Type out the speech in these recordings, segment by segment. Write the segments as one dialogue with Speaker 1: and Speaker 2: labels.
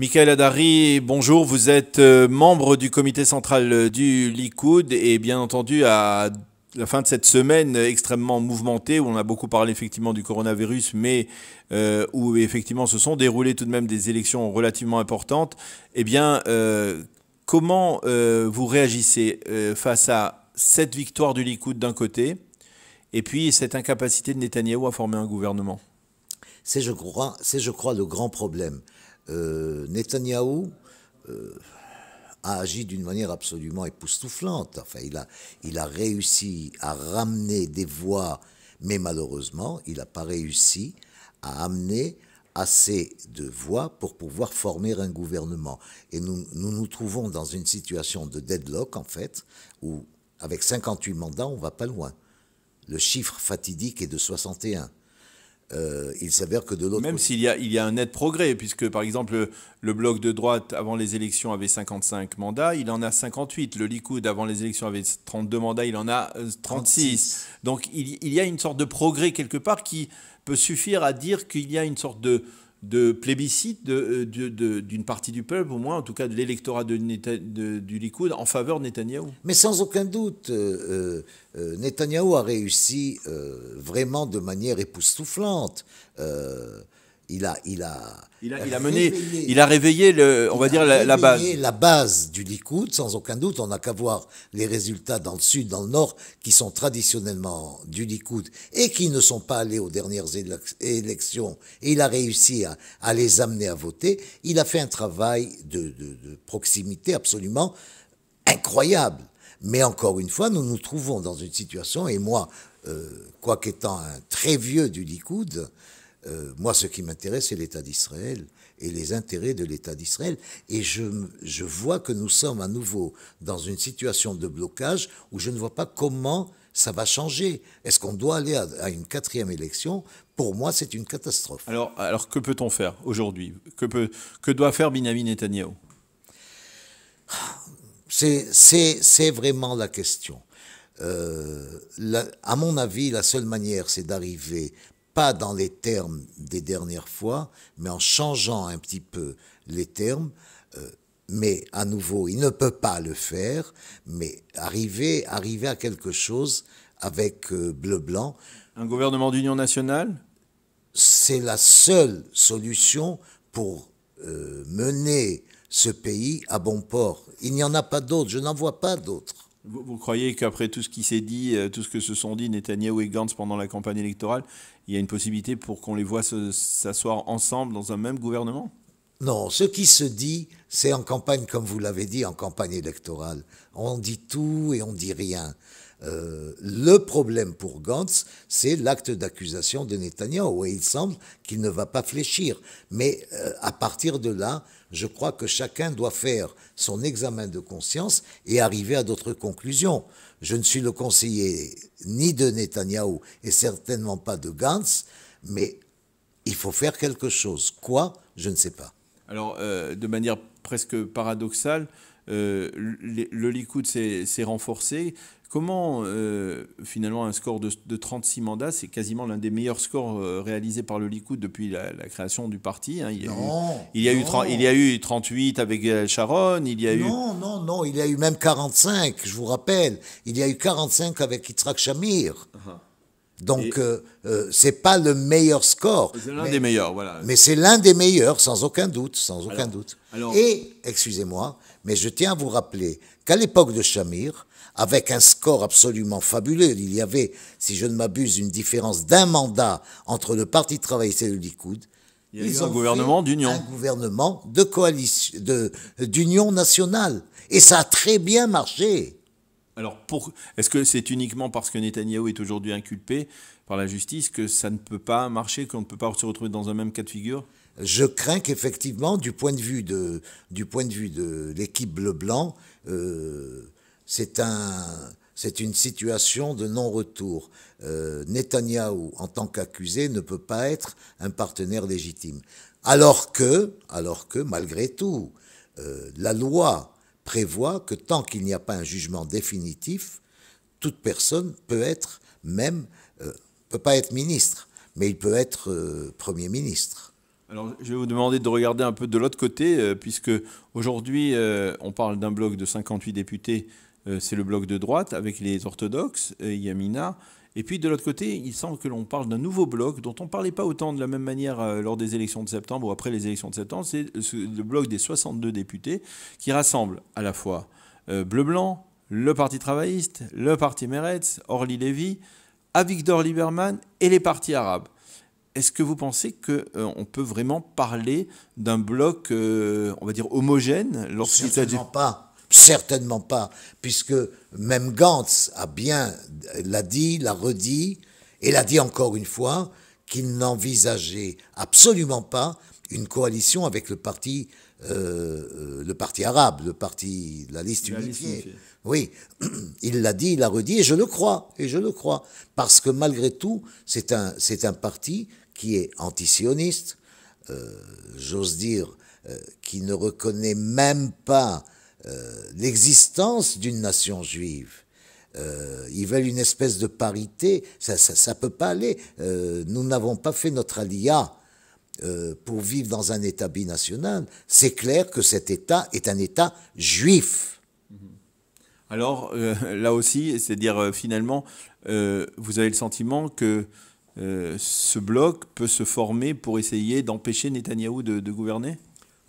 Speaker 1: Michael Adari, bonjour. Vous êtes euh, membre du comité central euh, du Likoud et bien entendu à la fin de cette semaine euh, extrêmement mouvementée, où on a beaucoup parlé effectivement du coronavirus, mais où effectivement se sont déroulées tout de même des élections relativement importantes, eh bien, comment vous réagissez face à cette victoire du Likoud d'un côté, et puis
Speaker 2: cette incapacité de Netanyahou à former un gouvernement C'est, je crois, c'est, je crois, le grand problème. Euh, Netanyahu euh, a agi d'une manière absolument époustouflante. Enfin, il a, il a réussi à ramener des voix, mais malheureusement, il n'a pas réussi à amener assez de voix pour pouvoir former un gouvernement. Et nous, nous trouvons dans une situation de deadlock, en fait, où avec 58 mandats, on ne va pas loin. Le chiffre fatidique est de 61. Euh, il s'avère que de l'autre Même s'il y, a, un net progrès,
Speaker 1: puisque par exemple le, bloc de droite avant les élections avait 55 mandats, il en a 58. Le Likoud avant les élections avait 32 mandats, il en a 36. Euh, Donc il, y a une sorte de progrès quelque part qui peut suffire à dire qu'il y a une sorte de, de plébiscite euh, d'une de, partie du peuple, au moins en tout cas de l'électorat du Likoud, en faveur de Netanyahou.
Speaker 2: Mais sans aucun doute, euh, euh, euh Netanyahou a réussi vraiment de manière époustouflante. Il a, il a, il a, mené, il a réveillé le, on va dire la, base. La base du Likoud, sans aucun doute. On n'a qu'à voir les résultats dans le sud, dans le nord, qui sont traditionnellement du Likoud et qui ne sont pas allés aux dernières élections. il a réussi à, les amener à voter. Il a fait un travail de, proximité absolument incroyable. Mais encore une fois, nous nous trouvons dans une situation, et moi, euh, quoiqu'étant quoique un très vieux du Likoud, euh, moi, ce qui m'intéresse, c'est l'État d'Israël et les intérêts de l'État d'Israël. Et je, je, vois que nous sommes à nouveau dans une situation de blocage où je ne vois pas comment ça va changer. Est-ce qu'on doit aller à, une quatrième élection Pour moi, c'est une catastrophe.
Speaker 1: Alors, alors que peut-on faire aujourd'hui
Speaker 2: que, peut, que doit faire Binyamin Netanyahu c'est vraiment la question. Euh, à mon avis, la seule manière, c'est d'arriver pas dans les termes des dernières fois, mais en changeant un petit peu les termes. Euh, mais à nouveau, il ne peut pas le faire, mais arriver, arriver à quelque chose avec euh, bleu-blanc. Un gouvernement d'union nationale C'est la seule solution pour euh, mener ce pays à bon port. Il n'y en a pas d'autre, je n'en vois pas d'autre.
Speaker 1: Vous, vous, croyez qu'après tout ce qui s'est dit, tout ce que se sont dit Netanyahu et Gantz pendant la campagne électorale, il y a une possibilité pour qu'on les voit s'asseoir ensemble dans un même gouvernement
Speaker 2: Non, ce qui se dit, c'est en campagne, comme vous l'avez dit, en campagne électorale. On dit tout et on dit rien. Euh, le problème pour Gantz, c'est l'acte d'accusation de Netanyahu, et il semble qu'il ne va pas fléchir. Mais euh, à partir de là, je crois que chacun doit faire son examen de conscience et arriver à d'autres conclusions. Je ne suis le conseiller ni de Netanyahu et certainement pas de Gantz, mais il faut faire quelque chose. Quoi Je ne sais pas.
Speaker 1: Alors, euh, de manière presque paradoxale, le, le Likoud s'est renforcé. Comment euh, finalement un score de, 36 mandats, c'est quasiment l'un des meilleurs scores euh, réalisés par le Likoud depuis la, création du parti. Hein. Il, y a eu, il, y a eu, 38 avec euh, Sharon, il y a eu... Non,
Speaker 2: non, non, il y a eu même 45, je vous rappelle. Il y a eu 45 avec Yitzhak Shamir. Uh-huh. Donc, c'est pas le meilleur score. C'est l'un des meilleurs, voilà. Mais c'est l'un des meilleurs, sans aucun doute, sans aucun doute. Et, excusez-moi, mais je tiens à vous rappeler qu'à l'époque de Shamir, avec un score absolument fabuleux, il y avait, si je ne m'abuse, une différence d'un mandat entre le Parti travailliste et le Likoud.
Speaker 1: Il y avait un gouvernement d'union. Un
Speaker 2: gouvernement de coalition, d'union nationale. Et ça a très bien marché. Alors, est-ce que c'est uniquement parce que Netanyahu est aujourd'hui inculpé par la justice que ça ne peut pas marcher, qu'on ne peut pas se retrouver dans un même cas de figure je crains qu'effectivement, du point de vue de, du point de vue de l'équipe bleu-blanc, euh, c'est un, c'est une situation de non-retour. Euh, Netanyahu, Netanyahou, en tant qu'accusé, ne peut pas être un partenaire légitime. Alors que, alors que, malgré tout, euh, la loi prévoit que tant qu'il n'y a pas un jugement définitif, toute personne peut être même peut pas être ministre, mais il peut être euh, Premier ministre.
Speaker 1: Alors, je vais vous demander de regarder un peu de l'autre côté, euh, puisque aujourd'hui, euh, on parle d'un bloc de 58 députés, c'est le bloc de droite, avec les orthodoxes, Yamina. Et puis, de l'autre côté, il semble que l'on parle d'un nouveau bloc dont on ne parlait pas autant de la même manière lors des élections de septembre ou après les élections de septembre. C'est le bloc des 62 députés qui rassemble à la fois Bleu-Blanc, le Parti travailliste, le Parti Meretz, Orly-Lévy, Victor Lieberman et les partis arabes. Est-ce que vous pensez qu'on euh, on peut vraiment parler
Speaker 2: d'un bloc, euh, on va dire, homogène Certainement pas. Certainement pas. Puisque même Gantz a bien, l'a dit, l'a redit, et l'a dit encore une fois, qu'il n'envisageait absolument pas une coalition avec le parti euh, euh, le parti arabe, le parti, la liste unifiée. Oui, il l'a dit, il l'a redit, et je le crois, et je le crois, parce que malgré tout, c'est un, c'est un parti qui est antisioniste, euh, j'ose dire, qui ne reconnaît même pas l'existence d'une nation juive. ils veulent une espèce de parité, ça ne peut pas aller. nous n'avons pas fait notre alia euh, pour vivre dans un État binational, c'est clair que cet État est un État juif. Mhm.
Speaker 1: Alors euh, là aussi, c'est-à-dire euh, finalement, vous avez le sentiment que
Speaker 2: ce bloc peut se former pour essayer d'empêcher Netanyahou de, de gouverner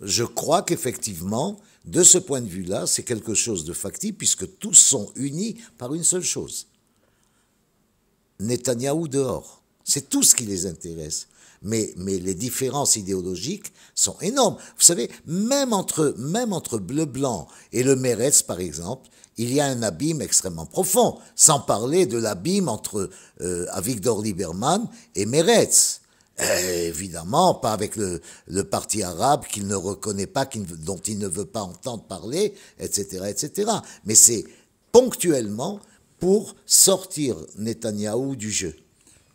Speaker 2: Je crois qu'effectivement, de ce point de vue-là, c'est quelque chose de factible puisque tous sont unis par une seule chose. Netanyahou dehors. C'est tout ce qui les intéresse. Mais, mais, les différences idéologiques sont énormes. Vous savez, même entre, même entre Bleu-Blanc et le Méretz, par exemple, il y a un abîme extrêmement profond, sans parler de l'abîme entre euh, Avigdor Lieberman et Meretz, euh, évidemment, pas avec le, le parti arabe qu'il ne reconnaît pas, dont il ne veut pas entendre parler, etc. etc. Mais c'est ponctuellement pour sortir Netanyahou du jeu.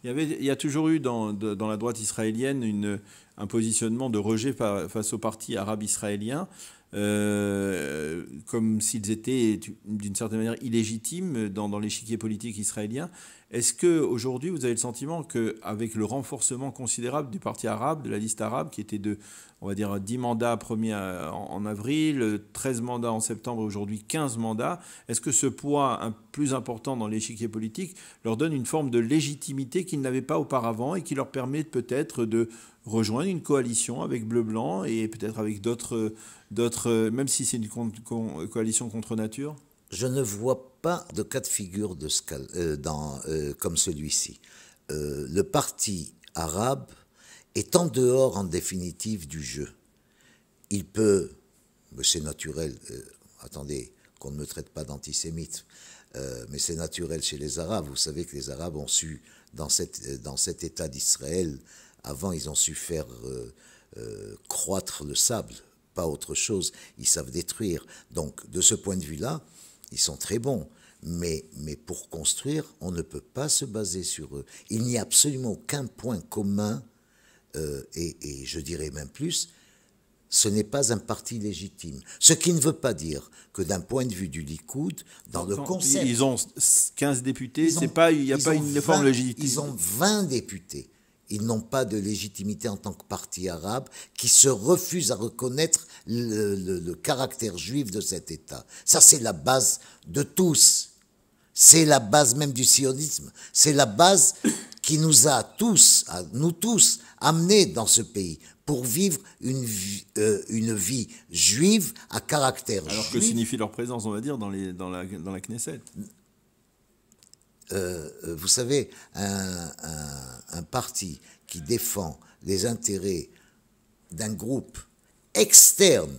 Speaker 1: Il y, avait, a toujours eu dans, la droite israélienne une, un positionnement de rejet face au parti arabes israélien, euh, comme s'ils étaient d'une certaine manière illégitimes dans, dans l'échiquier politique israélien. Est-ce que aujourd'hui vous avez le sentiment que avec le renforcement considérable du parti arabe, de la liste arabe qui était de on va dire 10 mandats premiers en avril, 13 mandats en septembre, aujourd'hui 15 mandats, est-ce que ce poids un plus important dans l'échiquier politique leur donne une forme de légitimité qu'ils n'avaient pas auparavant et qui leur permet peut-être de rejoindre une coalition avec Bleu Blanc et peut-être avec d'autres, d'autres même si c'est une coalition contre nature
Speaker 2: Je ne vois pas de cas de figure de euh, euh, comme celui-ci. Euh, le parti arabe est en dehors en définitive du jeu. Il peut, mais c'est naturel, attendez qu'on ne me traite pas d'antisémite, mais c'est naturel chez les Arabes. Vous savez que les Arabes ont su, dans cet État d'Israël, avant ils ont su faire croître le sable, pas autre chose, ils savent détruire. Donc de ce point de vue-là, ils sont très bons. Mais, mais pour construire, on ne peut pas se baser sur eux. Il n'y a absolument aucun point commun, euh, et, et je dirais même plus, ce n'est pas un parti légitime. Ce qui ne veut pas dire que d'un point de vue du Likoud, dans le conseil Ils ont 15 députés, il n'y a pas une forme légitime. Ils ont 20 députés ils n'ont pas de légitimité en tant que parti arabe, qui se refuse à reconnaître le, le, caractère juif de cet État. Ça, c'est la base de tous. C'est la base même du sionisme. C'est la base qui nous a tous, à nous tous, amenés dans ce pays pour vivre une vie, euh, une vie juive à caractère juif. Alors que signifie leur présence, on va dire, dans, les, dans, la, dans la Knesset euh, euh, vous savez, un, parti qui défend les intérêts d'un groupe externe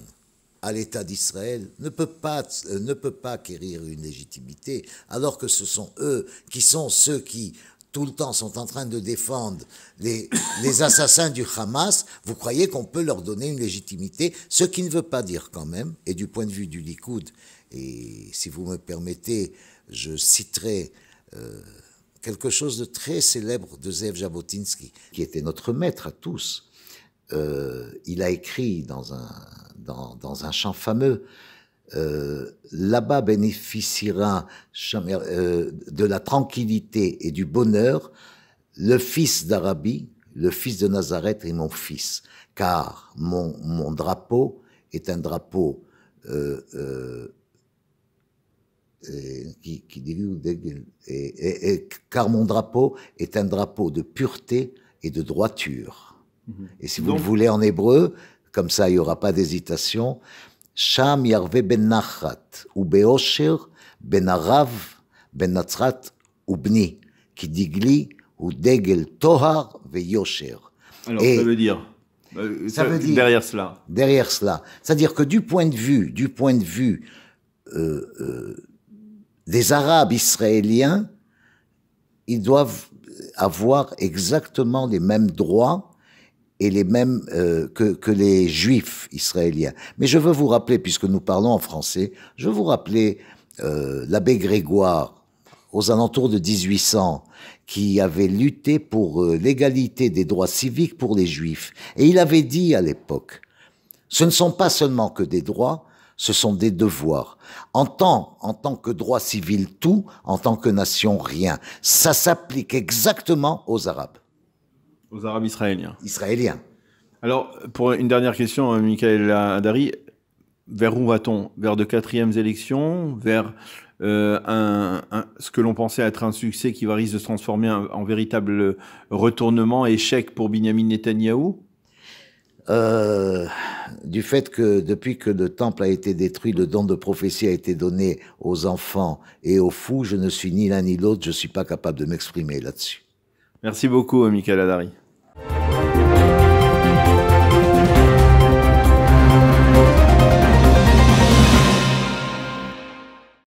Speaker 2: à l'État d'Israël ne peut pas euh, ne peut pas acquérir une légitimité, alors que ce sont eux qui sont ceux qui tout le temps sont en train de défendre les, les assassins du Hamas, vous croyez qu'on peut leur donner une légitimité Ce qui ne veut pas dire quand même, et du point de vue du Likoud, et si vous me permettez, je citerai euh, quelque chose de très célèbre de Zev Jabotinsky, qui était notre maître à tous. Euh, il a écrit dans un, dans, dans un chant fameux euh, Là-bas bénéficiera euh, de la tranquillité et du bonheur le fils d'Arabie, le fils de Nazareth et mon fils, car mon, mon drapeau est un drapeau euh, euh, qui, qui dit, et, et, car mon drapeau est un drapeau de pureté et de droiture. Mhm. Et si vous le voulez en hébreu, comme ça il n'y aura pas d'hésitation, Sham Yarve ben ou Beosher ben Arav ben ou Bni, qui ou degel Tohar ve Alors et ça veut dire euh, ça, veut dire, derrière cela. Derrière cela, c'est-à-dire que du point de vue, du point de vue euh, euh, des Arabes israéliens, ils doivent avoir exactement les mêmes droits et les mêmes euh, que, les Juifs israéliens. Mais je veux vous rappeler, puisque nous parlons en français, je veux vous rappeler euh, l'abbé Grégoire, aux alentours de 1800, qui avait lutté pour euh, l'égalité des droits civiques pour les Juifs. Et il avait dit à l'époque, ce ne sont pas seulement que des droits, ce sont des devoirs. En tant, en tant que droit civil, tout, en tant que nation, rien. Ça s'applique exactement aux Arabes. Aux Arabes israéliens. Israéliens. Alors, pour
Speaker 1: une dernière question, euh, Michael Adari, vers où va-t-on Vers de quatrièmes élections Vers euh, un, ce que l'on pensait être un succès qui va risque de se transformer en, véritable
Speaker 2: euh, retournement, échec pour Benjamin Netanyahu? Euh, du fait que depuis que le temple a été détruit, le don de prophétie a été donné aux enfants et aux fous, je ne suis ni l'un ni l'autre, je ne suis pas capable de m'exprimer là-dessus.
Speaker 1: Merci beaucoup, Michael Adari.